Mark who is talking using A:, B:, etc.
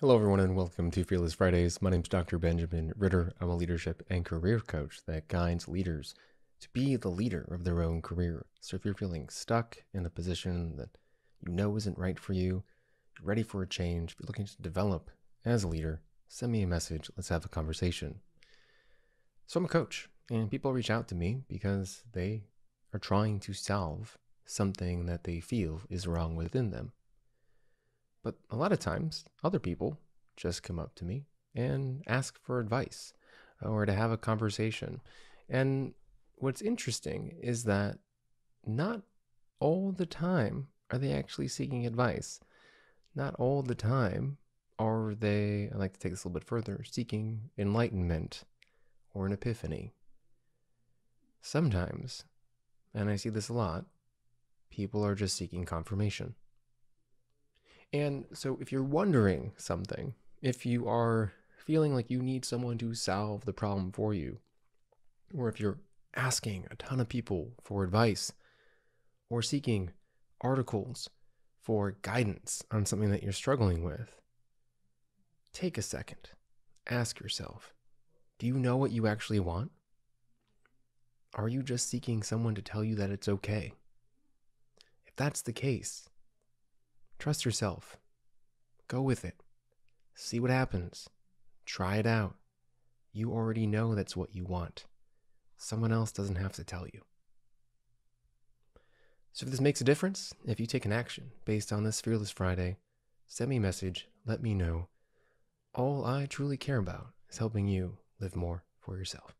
A: Hello, everyone, and welcome to Fearless Fridays. My name is Dr. Benjamin Ritter. I'm a leadership and career coach that guides leaders to be the leader of their own career. So, if you're feeling stuck in a position that you know isn't right for you, you're ready for a change, if you're looking to develop as a leader, send me a message. Let's have a conversation. So, I'm a coach, and people reach out to me because they are trying to solve something that they feel is wrong within them. But a lot of times, other people just come up to me and ask for advice or to have a conversation. And what's interesting is that not all the time are they actually seeking advice. Not all the time are they, I like to take this a little bit further, seeking enlightenment or an epiphany. Sometimes, and I see this a lot, people are just seeking confirmation. And so, if you're wondering something, if you are feeling like you need someone to solve the problem for you, or if you're asking a ton of people for advice, or seeking articles for guidance on something that you're struggling with, take a second. Ask yourself do you know what you actually want? Are you just seeking someone to tell you that it's okay? If that's the case, Trust yourself. Go with it. See what happens. Try it out. You already know that's what you want. Someone else doesn't have to tell you. So, if this makes a difference, if you take an action based on this Fearless Friday, send me a message, let me know. All I truly care about is helping you live more for yourself.